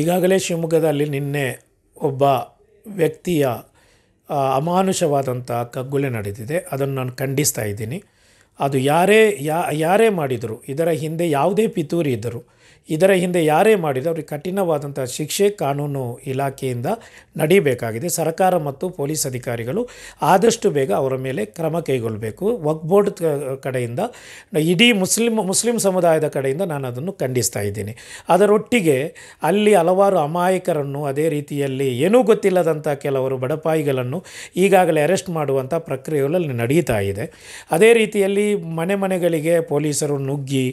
ಈಗಾಗಲೇ ಶಿವಮೊಗ್ಗದಲ್ಲಿ ನಿನ್ನೆ ಒಬ್ಬ ವ್ಯಕ್ತಿಯ ಅಮಾನುಷವಾದಂಥ ಕಗ್ಗೊಲೆ ನಡೆದಿದೆ ಅದನ್ನು ನಾನು ಖಂಡಿಸ್ತಾ ಇದ್ದೀನಿ ಅದು ಯಾರೇ ಯಾ ಯಾರೇ ಮಾಡಿದರು ಇದರ ಹಿಂದೆ ಯಾವುದೇ ಪಿತೂರಿ ಇದ್ದರು ಇದರ ಹಿಂದೆ ಯಾರೇ ಮಾಡಿದ ಅವರಿಗೆ ಕಠಿಣವಾದಂಥ ಶಿಕ್ಷೆ ಕಾನೂನು ಇಲಾಖೆಯಿಂದ ನಡೀಬೇಕಾಗಿದೆ ಸರ್ಕಾರ ಮತ್ತು ಪೊಲೀಸ್ ಅಧಿಕಾರಿಗಳು ಆದಷ್ಟು ಬೇಗ ಅವರ ಮೇಲೆ ಕ್ರಮ ಕೈಗೊಳ್ಳಬೇಕು ವಕ್ ಬೋರ್ಡ್ ಕಡೆಯಿಂದ ಇಡೀ ಮುಸ್ಲಿಮ್ ಮುಸ್ಲಿಂ ಸಮುದಾಯದ ಕಡೆಯಿಂದ ನಾನು ಅದನ್ನು ಖಂಡಿಸ್ತಾ ಇದ್ದೀನಿ ಅದರೊಟ್ಟಿಗೆ ಅಲ್ಲಿ ಹಲವಾರು ಅಮಾಯಕರನ್ನು ಅದೇ ರೀತಿಯಲ್ಲಿ ಏನೂ ಗೊತ್ತಿಲ್ಲದಂಥ ಕೆಲವರು ಬಡಪಾಯಿಗಳನ್ನು ಈಗಾಗಲೇ ಅರೆಸ್ಟ್ ಮಾಡುವಂಥ ಪ್ರಕ್ರಿಯೆಗಳಲ್ಲಿ ನಡೀತಾ ಇದೆ ಅದೇ ರೀತಿಯಲ್ಲಿ ಮನೆ ಮನೆಗಳಿಗೆ ಪೊಲೀಸರು ನುಗ್ಗಿ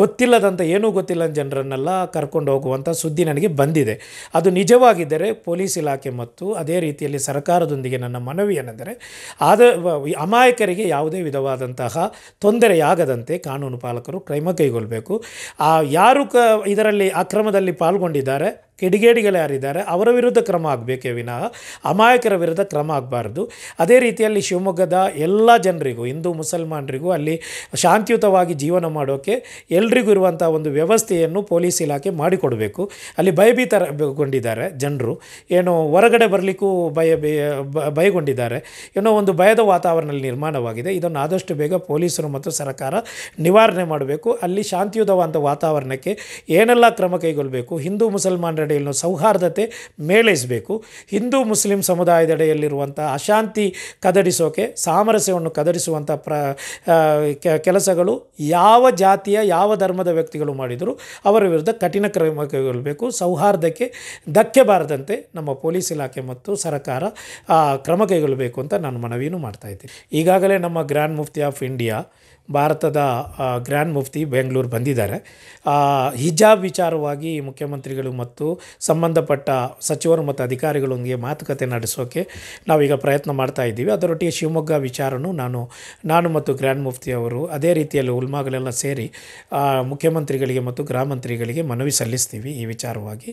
ಗೊತ್ತಿಲ್ಲದಂಥ ಏನೂ ಗೊತ್ತಿಲ್ಲ ಜನರನ್ನೆಲ್ಲ ಕರ್ಕೊಂಡು ಹೋಗುವಂಥ ಸುದ್ದಿ ನನಗೆ ಬಂದಿದೆ ಅದು ನಿಜವಾಗಿದ್ದರೆ ಪೊಲೀಸ್ ಇಲಾಖೆ ಮತ್ತು ಅದೇ ರೀತಿಯಲ್ಲಿ ಸರ್ಕಾರದೊಂದಿಗೆ ನನ್ನ ಮನವಿ ಏನೆಂದರೆ ಆದ ಅಮಾಯಕರಿಗೆ ಯಾವುದೇ ವಿಧವಾದಂತಹ ತೊಂದರೆಯಾಗದಂತೆ ಕಾನೂನು ಪಾಲಕರು ಕ್ರಮ ಕೈಗೊಳ್ಳಬೇಕು ಆ ಯಾರು ಕ ಇದರಲ್ಲಿ ಅಕ್ರಮದಲ್ಲಿ ಪಾಲ್ಗೊಂಡಿದ್ದಾರೆ ಕಿಡಿಗೇಡಿಗಳು ಯಾರಿದ್ದಾರೆ ಅವರ ವಿರುದ್ಧ ಕ್ರಮ ಆಗಬೇಕೇ ವಿನಃ ಅಮಾಯಕರ ವಿರುದ್ಧ ಕ್ರಮ ಆಗಬಾರ್ದು ಅದೇ ರೀತಿಯಲ್ಲಿ ಶಿವಮೊಗ್ಗದ ಎಲ್ಲ ಜನರಿಗೂ ಹಿಂದೂ ಮುಸಲ್ಮಾನರಿಗೂ ಅಲ್ಲಿ ಶಾಂತಿಯುತವಾಗಿ ಜೀವನ ಮಾಡೋಕ್ಕೆ ಎಲ್ರಿಗೂ ಇರುವಂಥ ಒಂದು ವ್ಯವಸ್ಥೆಯನ್ನು ಪೊಲೀಸ್ ಇಲಾಖೆ ಮಾಡಿಕೊಡಬೇಕು ಅಲ್ಲಿ ಭಯಭೀತರಗೊಂಡಿದ್ದಾರೆ ಜನರು ಏನೋ ಹೊರಗಡೆ ಬರಲಿಕ್ಕೂ ಭಯ ಭಯಗೊಂಡಿದ್ದಾರೆ ಏನೋ ಒಂದು ಭಯದ ವಾತಾವರಣದಲ್ಲಿ ನಿರ್ಮಾಣವಾಗಿದೆ ಇದನ್ನು ಆದಷ್ಟು ಬೇಗ ಪೊಲೀಸರು ಮತ್ತು ಸರ್ಕಾರ ನಿವಾರಣೆ ಮಾಡಬೇಕು ಅಲ್ಲಿ ಶಾಂತಿಯುತವಾದ ವಾತಾವರಣಕ್ಕೆ ಏನೆಲ್ಲ ಕ್ರಮ ಕೈಗೊಳ್ಳಬೇಕು ಹಿಂದೂ ಮುಸಲ್ಮಾನರ ಅಡೆಯಲ್ಲಿ ಸೌಹಾರ್ದತೆ ಮೇಳೈಸಬೇಕು ಹಿಂದೂ ಮುಸ್ಲಿಂ ಸಮುದಾಯದಡೆಯಲ್ಲಿರುವಂಥ ಅಶಾಂತಿ ಕದಡಿಸೋಕೆ ಸಾಮರಸ್ಯವನ್ನು ಕದಡಿಸುವಂಥ ಪ್ರ ಕೆಲಸಗಳು ಯಾವ ಜಾತಿಯ ಯಾವ ಧರ್ಮದ ವ್ಯಕ್ತಿಗಳು ಮಾಡಿದರೂ ಅವರ ವಿರುದ್ಧ ಕಠಿಣ ಕ್ರಮ ಕೈಗೊಳ್ಳಬೇಕು ಸೌಹಾರ್ದಕ್ಕೆ ಧಕ್ಕೆ ಬಾರದಂತೆ ನಮ್ಮ ಪೊಲೀಸ್ ಇಲಾಖೆ ಮತ್ತು ಸರ್ಕಾರ ಕ್ರಮ ಕೈಗೊಳ್ಳಬೇಕು ಅಂತ ನಾನು ಮನವಿಯೂ ಮಾಡ್ತಾ ಇದ್ದೀನಿ ಈಗಾಗಲೇ ನಮ್ಮ ಗ್ರ್ಯಾಂಡ್ ಮುಫ್ತಿ ಆಫ್ ಇಂಡಿಯಾ ಭಾರತದ ಗ್ರ್ಯಾಂಡ್ ಮುಫ್ತಿ ಬೆಂಗಳೂರು ಬಂದಿದ್ದಾರೆ ಹಿಜಾಬ್ ವಿಚಾರವಾಗಿ ಮುಖ್ಯಮಂತ್ರಿಗಳು ಮತ್ತು ಸಂಬಂಧಪಟ್ಟ ಸಚಿವರು ಮತ್ತು ಅಧಿಕಾರಿಗಳೊಂದಿಗೆ ಮಾತುಕತೆ ನಡೆಸೋಕ್ಕೆ ನಾವೀಗ ಪ್ರಯತ್ನ ಮಾಡ್ತಾ ಇದ್ದೀವಿ ಅದರೊಟ್ಟಿಗೆ ಶಿವಮೊಗ್ಗ ವಿಚಾರನೂ ನಾನು ನಾನು ಮತ್ತು ಗ್ರ್ಯಾಂಡ್ ಮುಫ್ತಿ ಅವರು ಅದೇ ರೀತಿಯಲ್ಲಿ ಉಲ್ಮಾಗಳೆಲ್ಲ ಸೇರಿ ಮುಖ್ಯಮಂತ್ರಿಗಳಿಗೆ ಮತ್ತು ಗ್ರಾಮಮಂತ್ರಿಗಳಿಗೆ ಮಂತ್ರಿಗಳಿಗೆ ಮನವಿ ಸಲ್ಲಿಸ್ತೀವಿ ಈ ವಿಚಾರವಾಗಿ